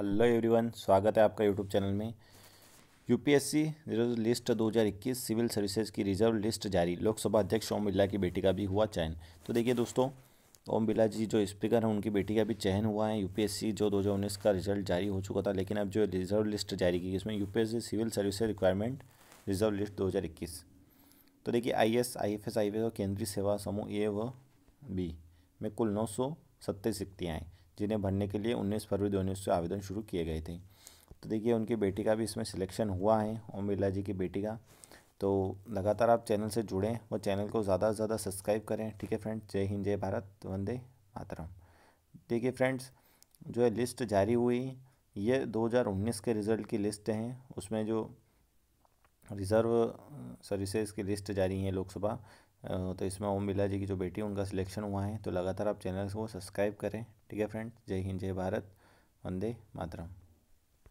hello everyone स्वागत है आपका यूट्यूब चैनल में यूपीएससी लिस्ट 2021 सिविल सर्विसेज की रिजर्व लिस्ट जारी लोकसभा अध्यक्ष ओम बिरला की बेटी का भी हुआ चयन तो देखिए दोस्तों ओम बिरला जी जो स्पीकर हैं उनकी बेटी का भी चयन हुआ है यूपीएससी जो 2019 का रिजल्ट जारी हो चुका था लेकिन अब जो रिजर्व लिस्ट जारी की इसमें U civil service requirement reserve list दो तो देखिए I S I F S I S और केंद्रीय सेवा समूह ए व बी में कुल नौ सौ सत्तीस रिक्तियाँ हैं जिन्हें भरने के लिए 19 फरवरी दो हज़ार आवेदन शुरू किए गए थे तो देखिए उनकी बेटी का भी इसमें सिलेक्शन हुआ है ओम बिरला जी की बेटी का तो लगातार आप चैनल से जुड़ें और चैनल को ज़्यादा से ज़्यादा सब्सक्राइब करें ठीक है फ्रेंड्स जय हिंद जय भारत वंदे मातरम देखिए फ्रेंड्स जो है लिस्ट जारी हुई ये 2019 के रिज़ल्ट की लिस्ट हैं उसमें जो रिज़र्व सर्विसेज की लिस्ट जारी है लोकसभा तो इसमें ओम बिरला जी की जो बेटी उनका सिलेक्शन हुआ है तो लगातार आप चैनल को सब्सक्राइब करें ठीक है फ्रेंड जय हिंद जय भारत वंदे मातरम